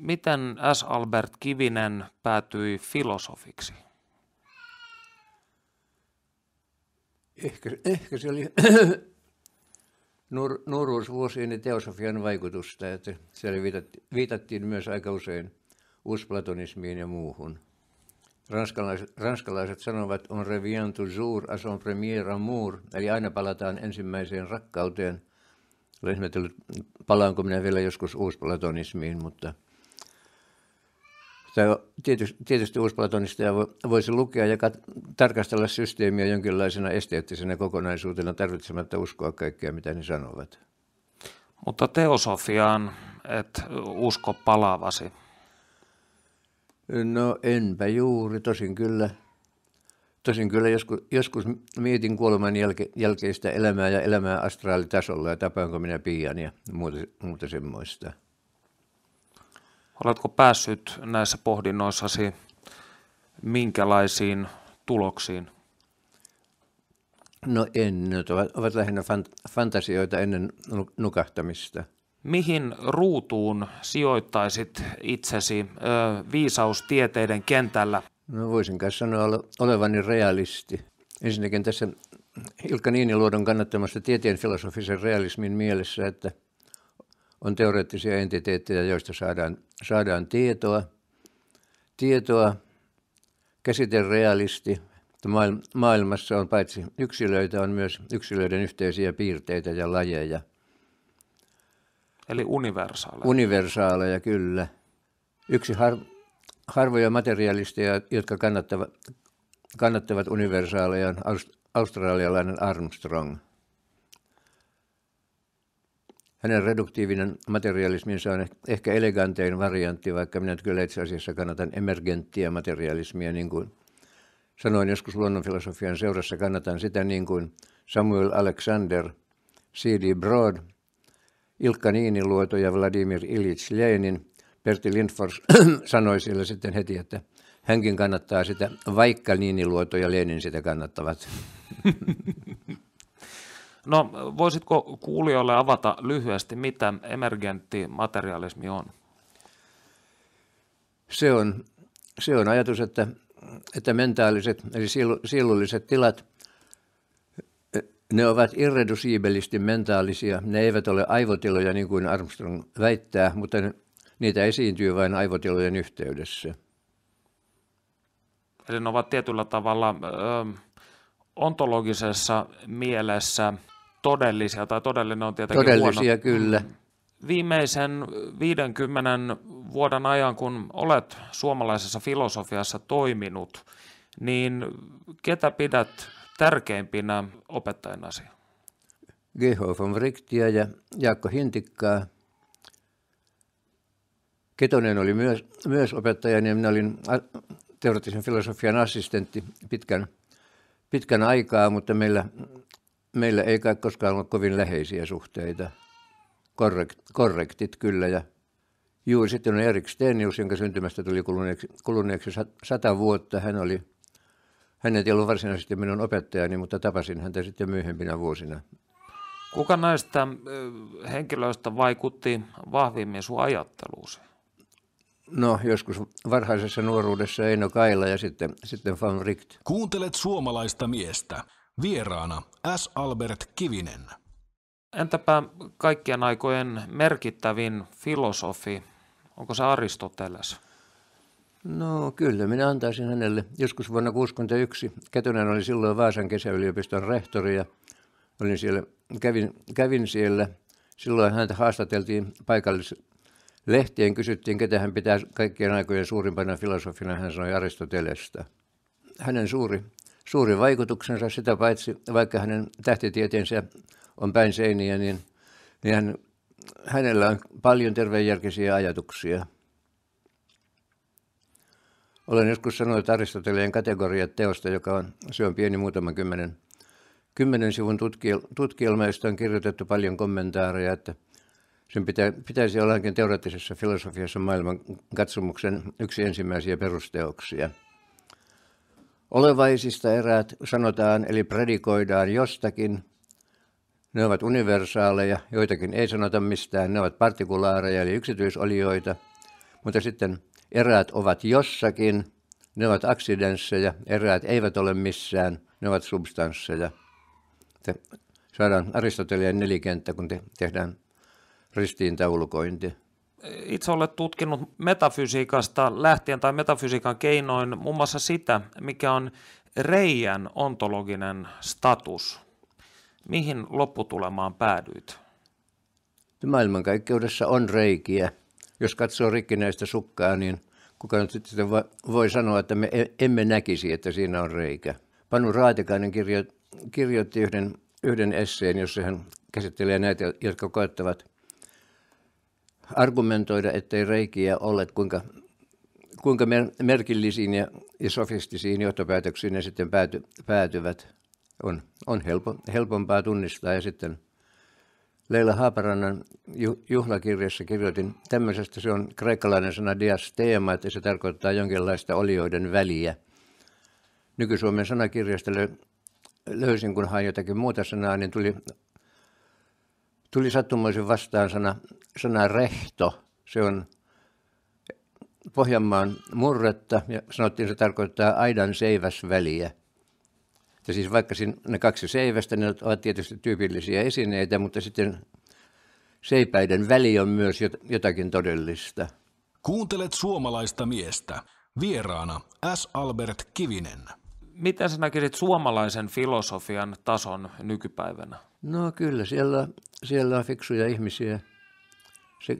Miten S. Albert Kivinen päätyi filosofiksi? Ehkä, ehkä se oli nur, ja teosofian vaikutusta, että siellä viitattiin, viitattiin myös aika usein uusplatonismiin ja muuhun. Ranskalaiset, ranskalaiset sanovat on revient toujours à son premier amour, eli aina palataan ensimmäiseen rakkauteen. Olen ihmetellyt, palaanko minä vielä joskus uusplatonismiin, mutta – tai tietysti, tietysti uusplatonisteja voisi lukea ja kat- tarkastella systeemiä jonkinlaisena esteettisenä kokonaisuutena tarvitsematta uskoa kaikkea, mitä ne sanovat. Mutta teosofiaan et usko palavasi. No enpä juuri, tosin kyllä. Tosin kyllä joskus, joskus mietin kuoleman jälke, jälkeistä elämää ja elämää astraalitasolla ja tapaanko minä pian ja muuta, muuta semmoista. Oletko päässyt näissä pohdinnoissasi minkälaisiin tuloksiin? No en, ne ovat, ovat lähinnä fant- fantasioita ennen nukahtamista. Mihin ruutuun sijoittaisit itsesi ö, viisaustieteiden kentällä? No voisin kanssa sanoa olevani realisti. Ensinnäkin tässä Ilkka Niiniluodon kannattamassa tieteen filosofisen realismin mielessä, että – on teoreettisia entiteettejä, joista saadaan, saadaan tietoa. Tietoa käsite realisti. Maailmassa on paitsi yksilöitä, on myös yksilöiden yhteisiä piirteitä ja lajeja. Eli universaaleja. Universaaleja, kyllä. Yksi har, harvoja materialisteja, jotka kannattavat, kannattavat universaaleja, on australialainen Armstrong – hänen reduktiivinen materialisminsa on ehkä elegantein variantti, vaikka minä kyllä itse asiassa kannatan emergenttiä materialismia, niin kuin sanoin joskus luonnonfilosofian seurassa, kannatan sitä niin kuin Samuel Alexander, C.D. Broad, Ilkka Niiniluoto ja Vladimir Ilyich Lenin. Pertti Lindfors sanoi sillä sitten heti, että hänkin kannattaa sitä, vaikka Niiniluoto ja Lenin sitä kannattavat. No voisitko kuulijoille avata lyhyesti, mitä emergentti materialismi on? Se on, se on ajatus, että, että mentaaliset eli sielulliset tilat, ne ovat irredusiibelisti mentaalisia. Ne eivät ole aivotiloja niin kuin Armstrong väittää, mutta ne, niitä esiintyy vain aivotilojen yhteydessä. Eli ne ovat tietyllä tavalla ö, ontologisessa mielessä – todellisia, tai todellinen on tietenkin Todellisia, huono. kyllä. Viimeisen 50 vuoden ajan, kun olet suomalaisessa filosofiassa toiminut, niin ketä pidät tärkeimpinä opettajinasi? G.H. von Richtia ja Jaakko Hintikkaa. Ketonen oli myös, myös opettaja, niin minä olin teoreettisen filosofian assistentti pitkän, pitkän aikaa, mutta meillä meillä ei kai koskaan ollut kovin läheisiä suhteita. Korrekt, korrektit kyllä ja juuri sitten on Erik Stenius, jonka syntymästä tuli kuluneeksi, kuluneeksi sata vuotta. Hän oli, hän ei ollut varsinaisesti minun opettajani, mutta tapasin häntä sitten myöhempinä vuosina. Kuka näistä henkilöistä vaikutti vahvimmin sun ajatteluusi? No, joskus varhaisessa nuoruudessa Eino Kaila ja sitten, sitten Van Richt. Kuuntelet suomalaista miestä. Vieraana S. Albert Kivinen. Entäpä kaikkien aikojen merkittävin filosofi, onko se Aristoteles? No kyllä, minä antaisin hänelle. Joskus vuonna 1961 Ketunen oli silloin Vaasan kesäyliopiston rehtori ja olin siellä, kävin, kävin siellä. Silloin häntä haastateltiin paikallislehtien, kysyttiin ketä hän pitää kaikkien aikojen suurimpana filosofina, hän sanoi Aristotelesta. Hänen suuri suuri vaikutuksensa sitä paitsi, vaikka hänen tähtitieteensä on päin seiniä, niin, niin hän, hänellä on paljon terveenjärkisiä ajatuksia. Olen joskus sanonut Aristoteleen kategoriat teosta, joka on, se on pieni muutaman kymmenen, kymmenen sivun tutkiel, tutkielma, josta on kirjoitettu paljon kommentaareja, että sen pitä, pitäisi olla teoreettisessa filosofiassa maailman katsomuksen yksi ensimmäisiä perusteoksia – Olevaisista eräät sanotaan eli predikoidaan jostakin. Ne ovat universaaleja, joitakin ei sanota mistään, ne ovat partikulaareja eli yksityisolioita. Mutta sitten eräät ovat jossakin, ne ovat aksidensseja, eräät eivät ole missään, ne ovat substansseja. Te saadaan Aristoteleen nelikenttä, kun te tehdään ristiintaulukointi itse olet tutkinut metafysiikasta lähtien tai metafysiikan keinoin muun mm. muassa sitä, mikä on reijän ontologinen status. Mihin lopputulemaan päädyit? Maailmankaikkeudessa on reikiä. Jos katsoo rikkinäistä sukkaa, niin kuka nyt sitten voi sanoa, että me e, emme näkisi, että siinä on reikä. Panu Raatikainen kirjo, kirjoitti yhden, yhden esseen, jossa hän käsittelee näitä, jotka koettavat – argumentoida, ettei reikiä ole, kuinka, kuinka merkillisiin ja, ja sofistisiin johtopäätöksiin ne sitten pääty, päätyvät. On, on helpo, helpompaa tunnistaa ja sitten – Leila Haaparannan juhlakirjassa kirjoitin tämmöisestä, se on kreikkalainen sana diasteema, että se tarkoittaa jonkinlaista olioiden väliä. Nyky-Suomen sanakirjasta löysin, kun hain jotakin muuta sanaa, niin tuli tuli sattumoisin vastaan sana, sana rehto. Se on Pohjanmaan murretta ja sanottiin, että se tarkoittaa aidan seiväsväliä. Ja siis vaikka ne kaksi seivästä, ne ovat tietysti tyypillisiä esineitä, mutta sitten seipäiden väli on myös jotakin todellista. Kuuntelet suomalaista miestä. Vieraana S. Albert Kivinen. Miten sä näkisit suomalaisen filosofian tason nykypäivänä? No kyllä, siellä siellä on fiksuja ihmisiä. Se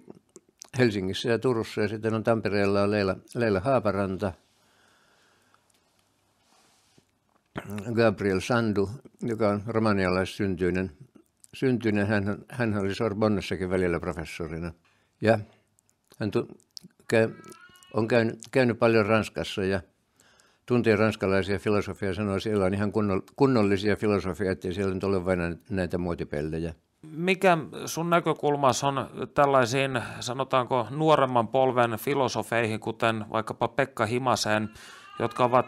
Helsingissä ja Turussa ja sitten on Tampereella on Leila, Leila Haaparanta, Gabriel Sandu, joka on romanialaissyntyinen. Syntyinen hän, hän oli Sorbonnessakin välillä professorina. Ja hän tu, käy, on käynyt, käynyt paljon Ranskassa ja tuntee ranskalaisia filosofiaa ja sanoo, että siellä on ihan kunnollisia filosofiaa, ettei siellä nyt ole vain näitä muotipellejä mikä sun näkökulmas on tällaisiin, sanotaanko nuoremman polven filosofeihin, kuten vaikkapa Pekka Himaseen, jotka ovat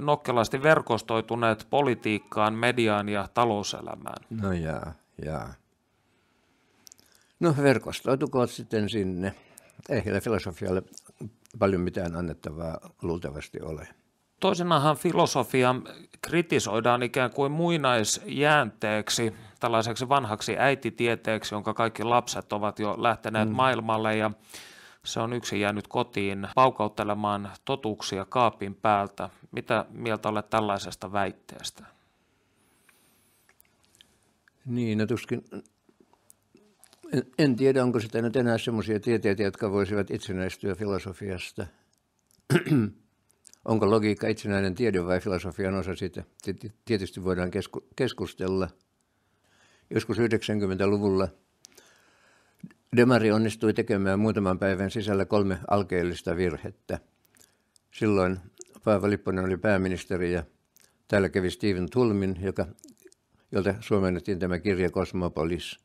nokkelasti verkostoituneet politiikkaan, mediaan ja talouselämään? No jaa, jaa. No verkostoitukoot sitten sinne. Ei heillä filosofialle paljon mitään annettavaa luultavasti ole. Toisinaanhan filosofia kritisoidaan ikään kuin muinaisjäänteeksi, tällaiseksi vanhaksi äititieteeksi, jonka kaikki lapset ovat jo lähteneet mm. maailmalle ja se on yksi jäänyt kotiin paukauttelemaan totuuksia kaapin päältä. Mitä mieltä olet tällaisesta väitteestä? Niin, no tuskin, en, en tiedä, onko sitä nyt enää sellaisia tieteitä, jotka voisivat itsenäistyä filosofiasta. Onko logiikka itsenäinen tiede vai filosofian osa sitä? Tietysti voidaan kesku- keskustella. Joskus 90-luvulla Demari onnistui tekemään muutaman päivän sisällä kolme alkeellista virhettä. Silloin Paavo Lipponen oli pääministeri ja täällä kävi Steven Tulmin, joka, jolta suomennettiin tämä kirja Cosmopolis.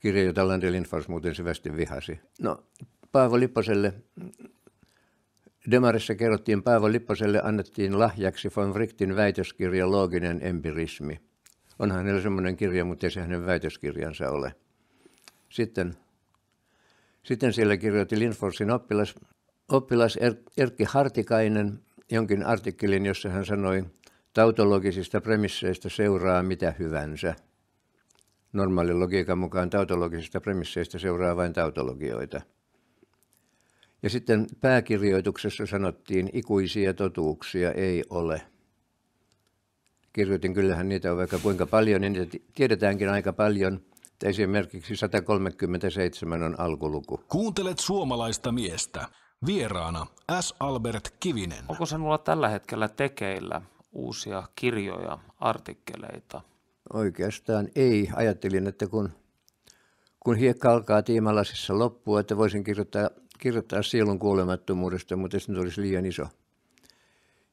Kirja, jota Landelinfos muuten syvästi vihasi. No, Paavo Lipposelle Demarissa kerrottiin Paavo Lipposelle annettiin lahjaksi von Frichtin väitöskirja Looginen empirismi. Onhan hänellä semmoinen kirja, mutta ei se hänen väitöskirjansa ole. Sitten, sitten siellä kirjoitti Linforsin oppilas, oppilas er, Erkki Hartikainen jonkin artikkelin, jossa hän sanoi, tautologisista premisseistä seuraa mitä hyvänsä. Normaalin logiikan mukaan tautologisista premisseistä seuraa vain tautologioita – ja sitten pääkirjoituksessa sanottiin, ikuisia totuuksia ei ole. Kirjoitin, kyllähän niitä on vaikka kuinka paljon, niin niitä tiedetäänkin aika paljon. Esimerkiksi 137 on alkuluku. Kuuntelet suomalaista miestä. Vieraana S. Albert Kivinen. Onko sinulla tällä hetkellä tekeillä uusia kirjoja, artikkeleita? Oikeastaan ei. Ajattelin, että kun, kun hiekka alkaa tiimalasissa loppua, että voisin kirjoittaa kirjoittaa sielun kuolemattomuudesta, mutta se olisi liian iso,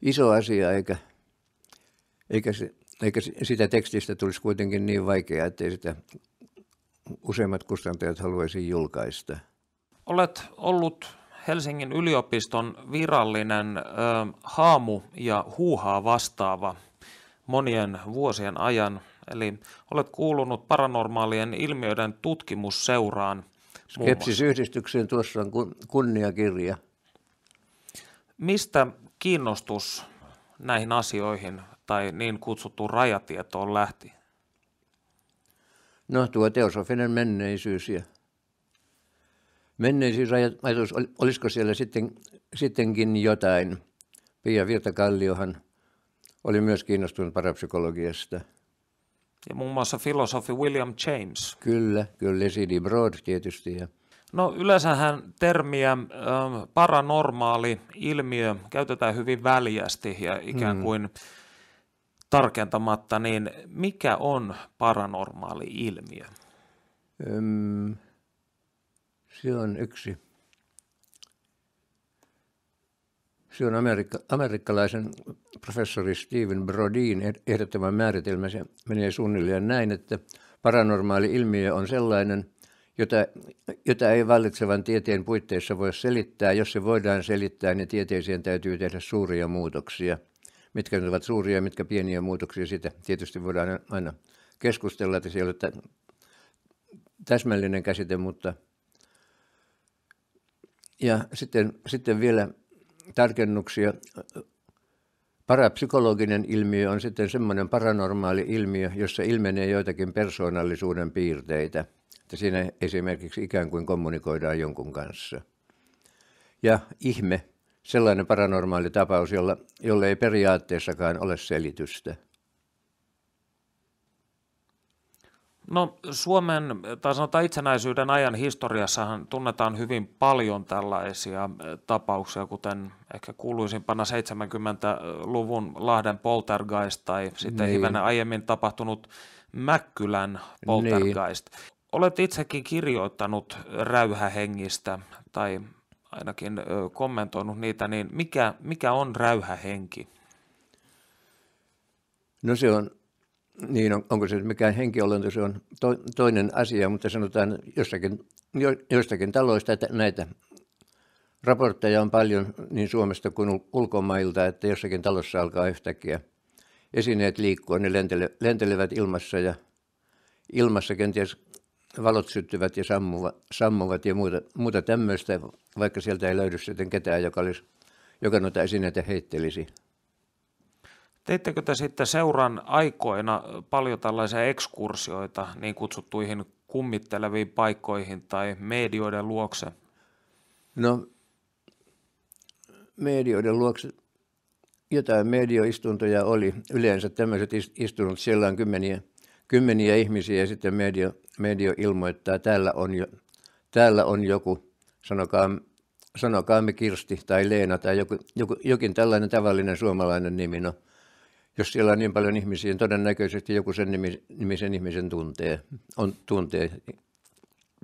iso asia, eikä, eikä, se, eikä sitä tekstistä tulisi kuitenkin niin vaikeaa, ettei sitä useimmat kustantajat haluaisi julkaista. Olet ollut Helsingin yliopiston virallinen ö, haamu ja huuhaa vastaava monien vuosien ajan. Eli olet kuulunut paranormaalien ilmiöiden tutkimusseuraan. Skepsisyhdistykseen tuossa on kunniakirja. Mistä kiinnostus näihin asioihin tai niin kutsuttuun rajatietoon lähti? No tuo teosofinen menneisyys ja menneisyys olisiko siellä sitten, sittenkin jotain. Pia Virtakalliohan oli myös kiinnostunut parapsykologiasta – ja muun muassa filosofi William James. Kyllä, kyllä, Sidney Broad tietysti. Ja. No yleensähän termiä ä, ähm, paranormaali ilmiö käytetään hyvin väljästi ja ikään mm. kuin hmm. tarkentamatta, niin mikä on paranormaali ilmiö? Öm, se on yksi Se on amerikka, amerikkalaisen professori Steven Brodin eh, ehdottama määritelmä. Se menee suunnilleen näin, että paranormaali ilmiö on sellainen, jota, jota ei vallitsevan tieteen puitteissa voi selittää. Jos se voidaan selittää, niin tieteeseen täytyy tehdä suuria muutoksia. Mitkä ne ovat suuria ja mitkä pieniä muutoksia, sitä tietysti voidaan aina keskustella, että se ei ole täsmällinen käsite, mutta ja sitten, sitten vielä tarkennuksia. Parapsykologinen ilmiö on sitten semmoinen paranormaali ilmiö, jossa ilmenee joitakin persoonallisuuden piirteitä. Että siinä esimerkiksi ikään kuin kommunikoidaan jonkun kanssa. Ja ihme, sellainen paranormaali tapaus, jolla, jolle ei periaatteessakaan ole selitystä. No Suomen, tai sanotaan itsenäisyyden ajan historiassahan tunnetaan hyvin paljon tällaisia eh, tapauksia, kuten ehkä kuuluisimpana 70-luvun Lahden poltergeist tai sitten niin. hivenen aiemmin tapahtunut Mäkkylän poltergeist. Niin. Olet itsekin kirjoittanut räyhähengistä tai ainakin eh, kommentoinut niitä, niin mikä, mikä on räyhähenki? No se on niin, on, onko se mikään henkiolento, se on to, toinen asia, mutta sanotaan jostakin, jo, jostakin taloista, että näitä raportteja on paljon niin Suomesta kuin ulkomailta, että jossakin talossa alkaa yhtäkkiä esineet liikkua, ne lentele, lentelevät ilmassa ja ilmassa kenties valot syttyvät ja sammuva, sammuvat ja muuta, muuta tämmöistä, vaikka sieltä ei löydy sitten ketään, joka, olisi, joka noita esineitä heittelisi. Teittekö te sitten seuran aikoina paljon tällaisia ekskursioita niin kutsuttuihin kummitteleviin paikkoihin tai medioiden luokse? No, medioiden luokse jotain medioistuntoja oli. Yleensä tämmöiset istunut siellä on kymmeniä, kymmeniä ihmisiä ja sitten medio, medio ilmoittaa, täällä on, jo, täällä on joku, sanokaa, me Kirsti tai Leena tai joku, joku, jokin tällainen tavallinen suomalainen nimi. No, jos siellä on niin paljon ihmisiä, todennäköisesti joku sen nimisen ihmisen tuntee. On, tuntee.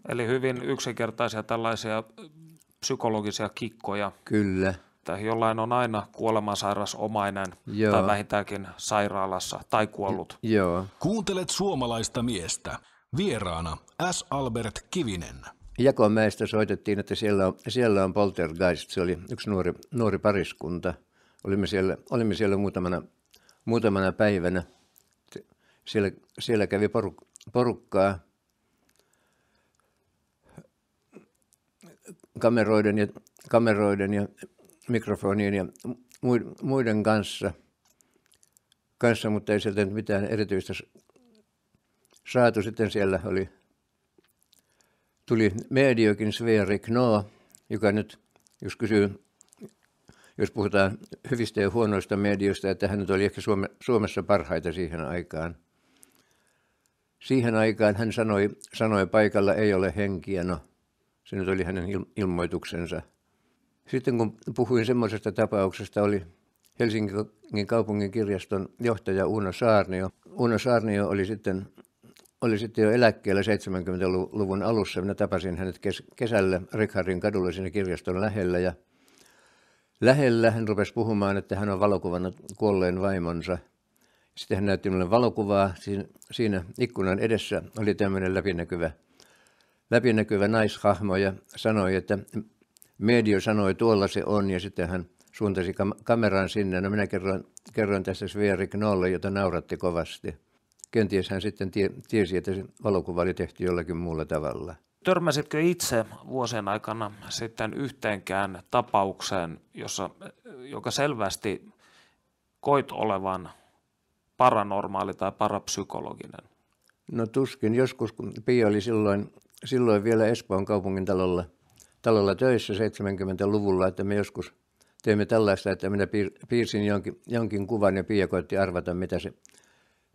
Eli hyvin yksinkertaisia tällaisia psykologisia kikkoja. Kyllä. Että jollain on aina kuolemansairas omainen Joo. tai vähintäänkin sairaalassa tai kuollut. Joo. Kuuntelet suomalaista miestä. Vieraana S. Albert Kivinen. Jakomäestä soitettiin, että siellä on, siellä on poltergeist. Se oli yksi nuori, nuori pariskunta. Olimme siellä, olimme siellä muutamana muutamana päivänä. Siellä, siellä kävi poruk, porukkaa kameroiden ja, kameroiden ja mikrofonien ja muiden kanssa, kanssa, mutta ei sieltä mitään erityistä saatu. Sitten siellä oli, tuli mediokin Sveerik Noa, joka nyt, jos kysyy jos puhutaan hyvistä ja huonoista medioista, että hän oli ehkä Suome, Suomessa parhaita siihen aikaan. Siihen aikaan hän sanoi, sanoi paikalla ei ole henkiä, no se nyt oli hänen ilmoituksensa. Sitten kun puhuin semmoisesta tapauksesta, oli Helsingin kaupungin kirjaston johtaja Uno Saarnio. Uno Saarnio oli sitten, oli sitten jo eläkkeellä 70-luvun alussa. Minä tapasin hänet kesällä Rickardin kadulla siinä kirjaston lähellä ja lähellä. Hän rupesi puhumaan, että hän on valokuvannut kuolleen vaimonsa. Sitten hän näytti minulle valokuvaa. Siinä ikkunan edessä oli tämmöinen läpinäkyvä, läpinäkyvä naishahmo ja sanoi, että medio sanoi, tuolla se on. Ja sitten hän suuntasi kam- kameran sinne. No minä kerroin, kerroin tässä Sveri Nolle, jota nauratti kovasti. Kenties hän sitten tiesi, että se valokuva oli tehty jollakin muulla tavalla. Törmäsitkö itse vuosien aikana sitten yhteenkään tapaukseen, jossa, joka selvästi koit olevan paranormaali tai parapsykologinen? No tuskin joskus, kun Pia oli silloin, silloin vielä Espoon kaupungin talolla, talolla töissä 70-luvulla, että me joskus teimme tällaista, että minä piirsin jonkin, jonkin kuvan ja Pia koitti arvata, mitä se,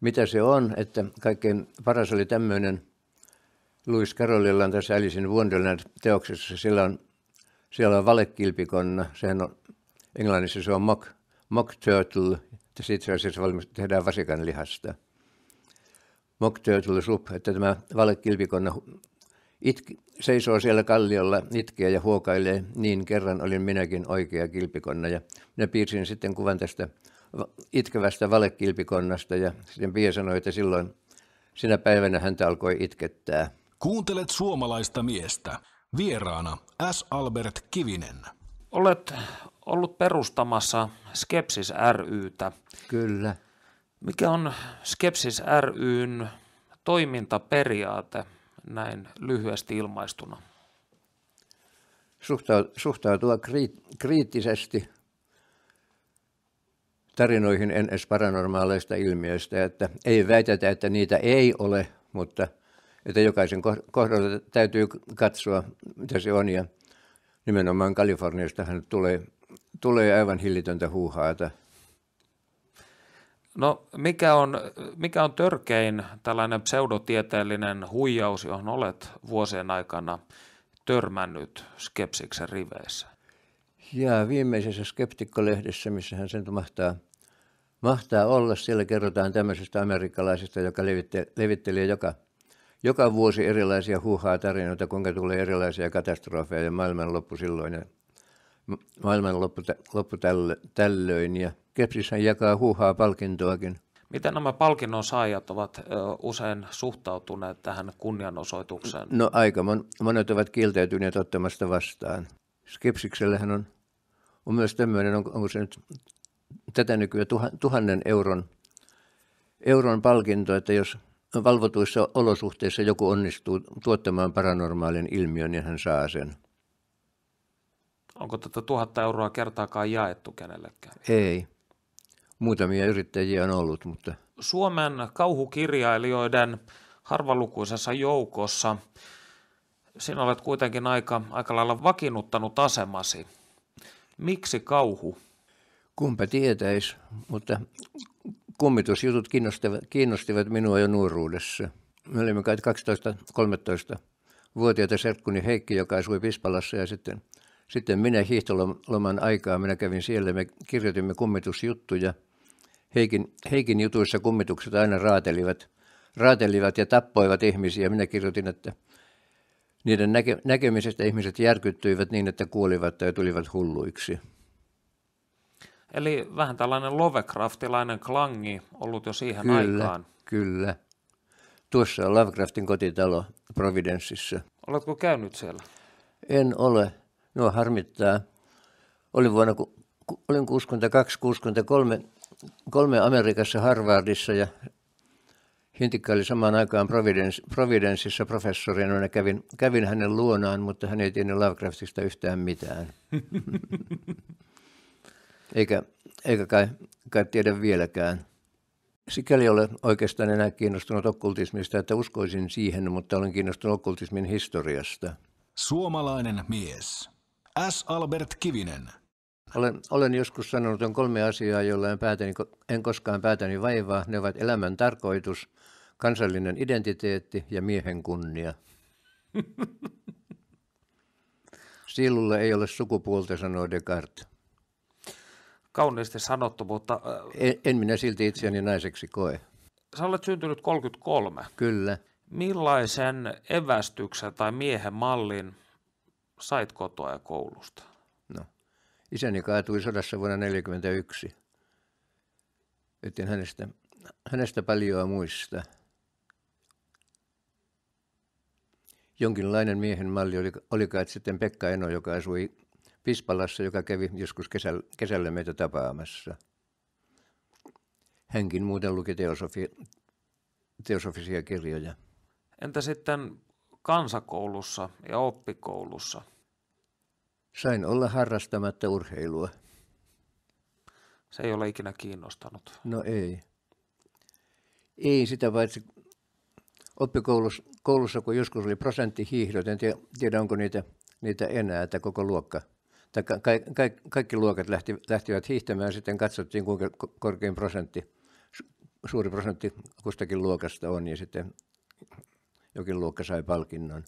mitä se on. Että kaikkein paras oli tämmöinen – Louis on tässä Alice in Wonderland teoksessa, siellä on, siellä on valekilpikonna, sehän on, englannissa se on mock, mock turtle, tässä itse asiassa valmis, tehdään vasikan lihasta. Mock turtle soup, että tämä valekilpikonna itki, seisoo siellä kalliolla, itkee ja huokailee, niin kerran olin minäkin oikea kilpikonna. Ja minä piirsin sitten kuvan tästä itkevästä valekilpikonnasta ja sitten Pia sanoi, että silloin sinä päivänä häntä alkoi itkettää. Kuuntelet suomalaista miestä. Vieraana S. Albert Kivinen. Olet ollut perustamassa Skepsis rytä. Kyllä. Mikä on Skepsis ryn toimintaperiaate näin lyhyesti ilmaistuna? Suhtautua kriittisesti tarinoihin NS-paranormaaleista ilmiöistä, että ei väitetä, että niitä ei ole, mutta – että jokaisen kohdalla täytyy katsoa, mitä se on. Ja nimenomaan kaliforniasta hän tulee, tulee aivan hillitöntä huuhaata. No mikä on, mikä on törkein tällainen pseudotieteellinen huijaus, johon olet vuosien aikana törmännyt skepsiksen riveissä? Ja viimeisessä skeptikkolehdessä, missä hän sen mahtaa, mahtaa olla, siellä kerrotaan tämmöisestä amerikkalaisesta, joka levittelee joka joka vuosi erilaisia huuhaa tarinoita, kuinka tulee erilaisia katastrofeja ja maailmanloppu silloin ja maailmanloppu loppu tällöin. Ja Kepsishän jakaa huuhaa palkintoakin. Miten nämä palkinnon saajat ovat usein suhtautuneet tähän kunnianosoitukseen? No aika monet ovat kielteytyneet ottamasta vastaan. Skepsiksellähän on, on myös tämmöinen, on onko se nyt tätä nykyään tuhannen euron, euron palkinto, että jos valvotuissa olosuhteissa joku onnistuu tuottamaan paranormaalin ilmiön, niin hän saa sen. Onko tätä tuota tuhatta euroa kertaakaan jaettu kenellekään? Ei. Muutamia yrittäjiä on ollut, mutta... Suomen kauhukirjailijoiden harvalukuisessa joukossa sinä olet kuitenkin aika, aika lailla vakiinnuttanut asemasi. Miksi kauhu? Kumpa tietäisi, mutta kummitusjutut kiinnostivat, kiinnostivat minua jo nuoruudessa. Me olimme kai 12-13-vuotiaita serkkuni Heikki, joka asui Pispalassa ja sitten, sitten minä hiihtoloman aikaa, minä kävin siellä, me kirjoitimme kummitusjuttuja. Heikin, Heikin jutuissa kummitukset aina raatelivat, raatelivat ja tappoivat ihmisiä. Minä kirjoitin, että niiden näke, näkemisestä ihmiset järkyttyivät niin, että kuolivat tai tulivat hulluiksi. Eli vähän tällainen Lovecraftilainen klangi ollut jo siihen kyllä, aikaan. Kyllä. Tuossa on Lovecraftin kotitalo Providenssissa. Oletko käynyt siellä? En ole. No harmittaa. Olin vuonna olin 62-63 kolme Amerikassa Harvardissa ja Hintikka oli samaan aikaan Providence, Providenceissa professorina ja kävin, kävin hänen luonaan, mutta hän ei tiennyt Lovecraftista yhtään mitään. eikä, eikä kai, kai tiedä vieläkään. Sikäli olen oikeastaan enää kiinnostunut okkultismista, että uskoisin siihen, mutta olen kiinnostunut okkultismin historiasta. Suomalainen mies. S. Albert Kivinen. Olen, olen joskus sanonut, on kolme asiaa, joilla en, päätäni, en koskaan päätäni vaivaa. Ne ovat elämän tarkoitus, kansallinen identiteetti ja miehen kunnia. Sielulla ei ole sukupuolta, sanoo Descartes kauniisti sanottu, mutta... En, en minä silti itseäni naiseksi koe. Sä olet syntynyt 33. Kyllä. Millaisen evästyksen tai miehen mallin sait kotoa ja koulusta? No, isäni kaatui sodassa vuonna 1941. Et hänestä, hänestä paljon muista. Jonkinlainen miehen malli oli, oli kai sitten Pekka Eno, joka asui Pispalassa, joka kävi joskus kesällä, kesällä meitä tapaamassa. Hänkin muuten luki teosofi, teosofisia kirjoja. Entä sitten kansakoulussa ja oppikoulussa? Sain olla harrastamatta urheilua. Se ei ole ikinä kiinnostanut. No ei. Ei sitä paitsi oppikoulussa, koulussa, kun joskus oli prosentti hiihdot, en tiedä, onko niitä, niitä enää, että koko luokka tai ka, ka, ka, kaikki luokat lähti, lähtivät hiihtämään, sitten katsottiin kuinka korkein prosentti, suuri prosentti kustakin luokasta on ja sitten jokin luokka sai palkinnon.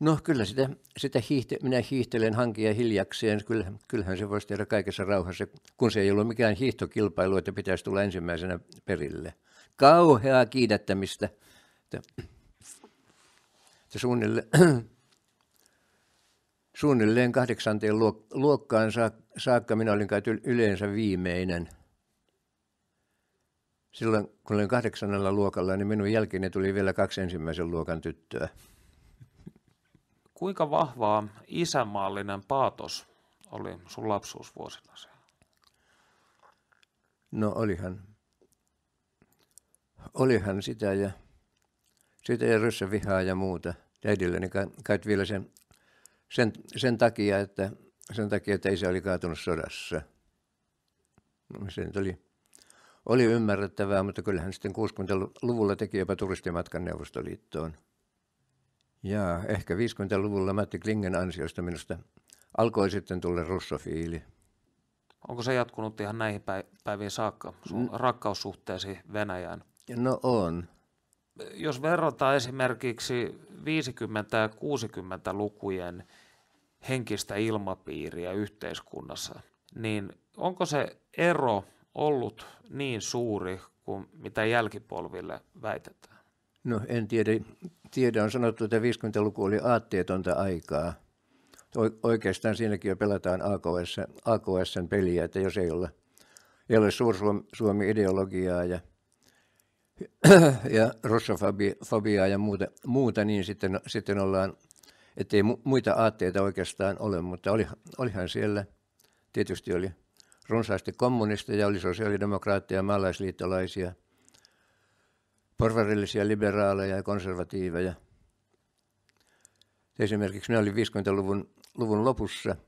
No kyllä sitä, sitä hiihte, minä hiihtelen hankia hiljakseen, kyllähän, kyllähän se voisi tehdä kaikessa rauhassa, kun se ei ollut mikään hiihtokilpailu, että pitäisi tulla ensimmäisenä perille. Kauheaa kiidättämistä. Että, että suunnilleen suunnilleen kahdeksanteen luokkaan saakka minä olin kai yleensä viimeinen. Silloin kun olin kahdeksannella luokalla, niin minun jälkeeni tuli vielä kaksi ensimmäisen luokan tyttöä. Kuinka vahvaa isänmaallinen paatos oli sun lapsuusvuosina se? No olihan, olihan sitä ja sitä ja vihaa ja muuta. Äidilläni kai, kai vielä sen sen, sen, takia, että, sen takia, että isä oli kaatunut sodassa. No, se nyt oli, oli ymmärrettävää, mutta kyllähän sitten 60-luvulla teki jopa turistimatkan Neuvostoliittoon. Ja ehkä 50-luvulla Matti Klingen ansiosta minusta alkoi sitten tulla russofiili. Onko se jatkunut ihan näihin päiviin saakka, sun mm. rakkaussuhteesi Venäjään? No on jos verrataan esimerkiksi 50- ja 60-lukujen henkistä ilmapiiriä yhteiskunnassa, niin onko se ero ollut niin suuri kuin mitä jälkipolville väitetään? No en tiedä. Tiedä on sanottu, että 50-luku oli aatteetonta aikaa. Oikeastaan siinäkin jo pelataan AKS, AKSn peliä, että jos ei ole, ei ole suur-Suomi-ideologiaa ja ja rossofobiaa ja muuta, muuta niin sitten, sitten ollaan, ettei muita aatteita oikeastaan ole, mutta oli, olihan siellä, tietysti oli runsaasti kommunisteja, oli sosiaalidemokraatteja, maalaisliittolaisia, porvarillisia liberaaleja ja konservatiiveja. Esimerkiksi minä olin 50-luvun luvun lopussa –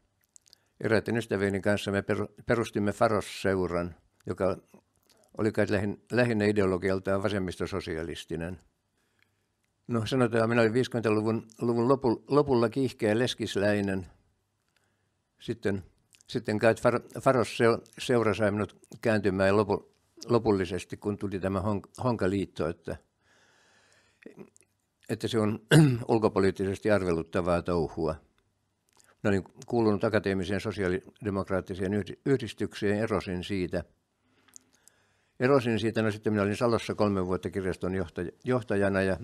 eräiden ystävien kanssa me perustimme Faros-seuran, joka oli kai lähinnä ideologialtaan vasemmistososialistinen. No sanotaan, minä olin 50-luvun luvun lopu, lopulla kiihkeä leskisläinen. Sitten, sitten kai far, Faros seura sai minut kääntymään lopu, lopullisesti, kun tuli tämä hon, Honkaliitto, että, että se on ulkopoliittisesti arveluttavaa touhua. Minä olin kuulunut akateemiseen sosiaalidemokraattiseen yhdistykseen, erosin siitä – erosin siitä, no sitten minä olin Salossa kolme vuotta kirjaston johtajana ja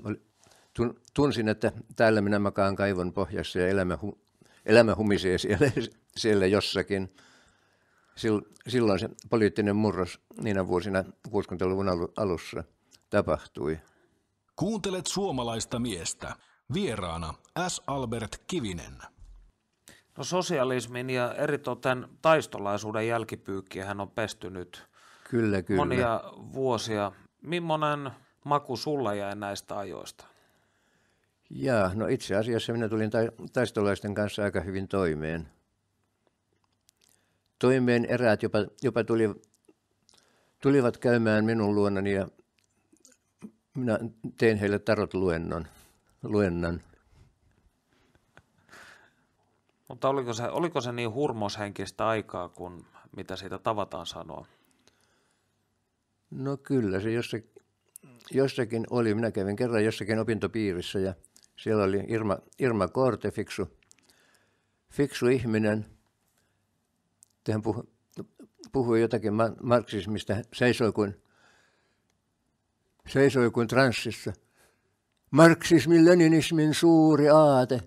tunsin, että täällä minä makaan kaivon pohjassa ja elämä, hu, elämä humisee siellä, siellä jossakin. Silloin se poliittinen murros niinä vuosina 60-luvun alussa tapahtui. Kuuntelet suomalaista miestä. Vieraana S. Albert Kivinen. No sosialismin ja eritoten taistolaisuuden jälkipyykkiä hän on pestynyt Kyllä, kyllä. Monia vuosia. Mimmonen maku sulla jäi näistä ajoista? Jaa, no itse asiassa minä tulin taistolaisten kanssa aika hyvin toimeen. Toimeen eräät jopa, jopa tuli, tulivat käymään minun luonnani ja minä tein heille tarot-luennon. Luennan. Mutta oliko se, oliko se niin hurmoshenkistä aikaa kun mitä siitä tavataan sanoa? No kyllä, se jossakin, jossakin oli. Minä kävin kerran jossakin opintopiirissä ja siellä oli Irma, Irma Korte, fiksu, fiksu ihminen. Hän puhui, puhui jotakin marksismista, seisoi kuin, seisoi kuin transsissa. Marksismin, leninismin suuri aate.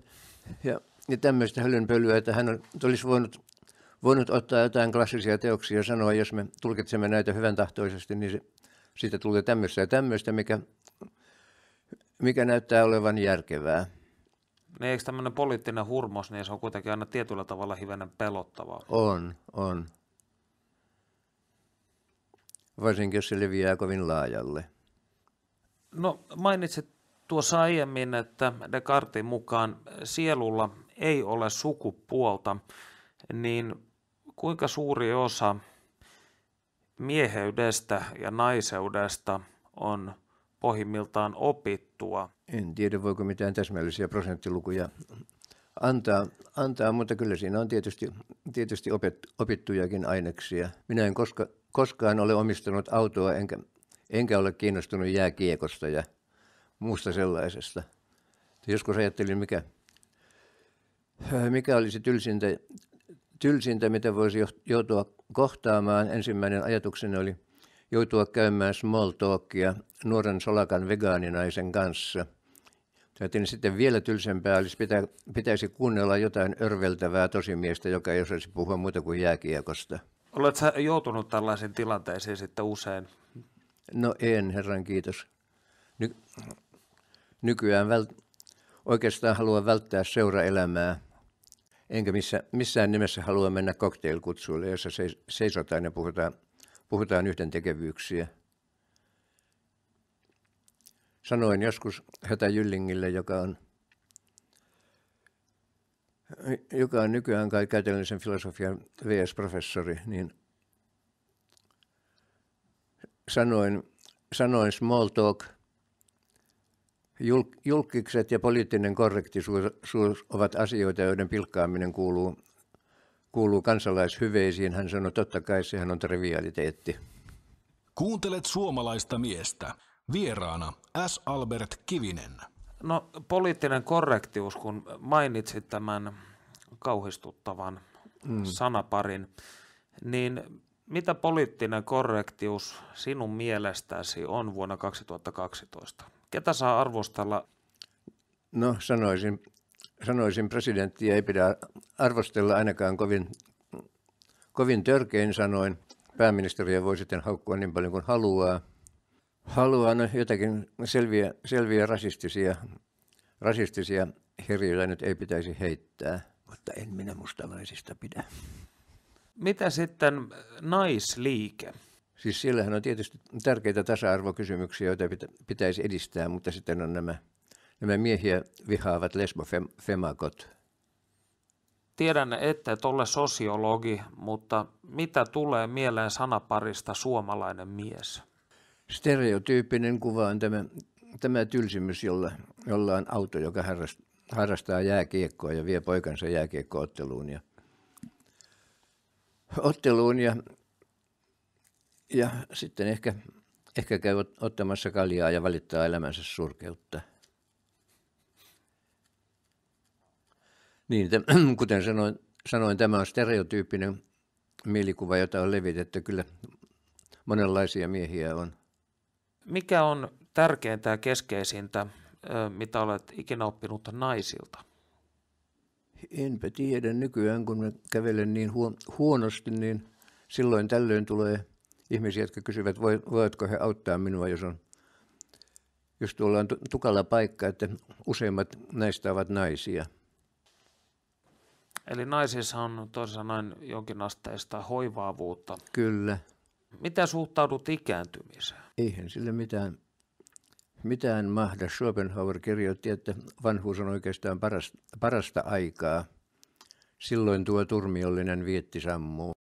Ja, ja tämmöistä hölynpölyä, että hän olisi voinut voinut ottaa jotain klassisia teoksia ja sanoa, jos me tulkitsemme näitä hyvän tahtoisesti, niin se, siitä tulee tämmöistä ja tämmöistä, mikä, mikä näyttää olevan järkevää. Niin eikö tämmöinen poliittinen hurmos, niin se on kuitenkin aina tietyllä tavalla hivenen pelottavaa? On, on. Varsinkin, jos se leviää kovin laajalle. No mainitsit tuossa aiemmin, että Descartin mukaan sielulla ei ole sukupuolta, niin Kuinka suuri osa mieheydestä ja naiseudesta on pohjimmiltaan opittua? En tiedä, voiko mitään täsmällisiä prosenttilukuja antaa, antaa mutta kyllä siinä on tietysti, tietysti opet, opittujakin aineksia. Minä en koska, koskaan ole omistanut autoa, enkä, enkä ole kiinnostunut jääkiekosta ja muusta sellaisesta. Joskus ajattelin, mikä, mikä olisi tylsintä tylsintä, mitä voisi joutua kohtaamaan. Ensimmäinen ajatukseni oli joutua käymään small talkia nuoren solakan vegaaninaisen kanssa. Joten sitten vielä tylsempää olisi pitä, pitäisi kuunnella jotain örveltävää tosimiestä, joka ei osaisi puhua muuta kuin jääkiekosta. Oletko joutunut tällaisiin tilanteisiin sitten usein? No en, herran kiitos. Ny- nykyään vält- oikeastaan haluan välttää seuraelämää enkä missä, missään nimessä halua mennä cocktailkutsuille, jossa seisotaan ja puhutaan, puhutaan yhdentekevyyksiä. Sanoin joskus Hätä Jyllingille, joka on, joka on nykyään kai käytännöllisen filosofian VS-professori, niin sanoin, sanoin small talk – Julk- julkikset ja poliittinen korrektisuus ovat asioita, joiden pilkkaaminen kuuluu, kuuluu kansalaishyveisiin. Hän sanoi, totta kai sehän on trivialiteetti. Kuuntelet suomalaista miestä. Vieraana S. Albert Kivinen. No poliittinen korrektius, kun mainitsit tämän kauhistuttavan mm. sanaparin, niin mitä poliittinen korrektius sinun mielestäsi on vuonna 2012? Ketä saa arvostella? No sanoisin, sanoisin presidenttiä ei pidä arvostella ainakaan kovin, kovin törkein sanoin. Pääministeriä voi sitten haukkua niin paljon kuin haluaa. Haluaa no, jotakin selviä, selviä rasistisia, rasistisia herjoja nyt ei pitäisi heittää, mutta en minä mustalaisista pidä. Mitä sitten naisliike? Siis siellähän on tietysti tärkeitä tasa-arvokysymyksiä, joita pitäisi edistää, mutta sitten on nämä, nämä miehiä vihaavat lesbofemakot. Tiedän, et ole sosiologi, mutta mitä tulee mieleen sanaparista suomalainen mies? Stereotyyppinen kuva on tämä, tämä tylsimys, jolla, jolla on auto, joka harrastaa, harrastaa jääkiekkoa ja vie poikansa jääkiekkootteluun ja otteluun ja ja sitten ehkä, ehkä käy ottamassa kaljaa ja valittaa elämänsä surkeutta. Niin, t- kuten sanoin, sanoin, tämä on stereotyyppinen mielikuva, jota on levitetty. Kyllä monenlaisia miehiä on. Mikä on tärkeintä ja keskeisintä, mitä olet ikinä oppinut naisilta? Enpä tiedä. Nykyään kun mä kävelen niin huonosti, niin silloin tällöin tulee ihmisiä, jotka kysyvät, voitko he auttaa minua, jos, on, jos tuolla on tukalla paikka, että useimmat näistä ovat naisia. Eli naisissa on toisin sanoen jonkinasteista hoivaavuutta. Kyllä. Mitä suhtaudut ikääntymiseen? Eihän sille mitään, mitään mahda. Schopenhauer kirjoitti, että vanhuus on oikeastaan paras, parasta aikaa. Silloin tuo turmiollinen vietti sammuu.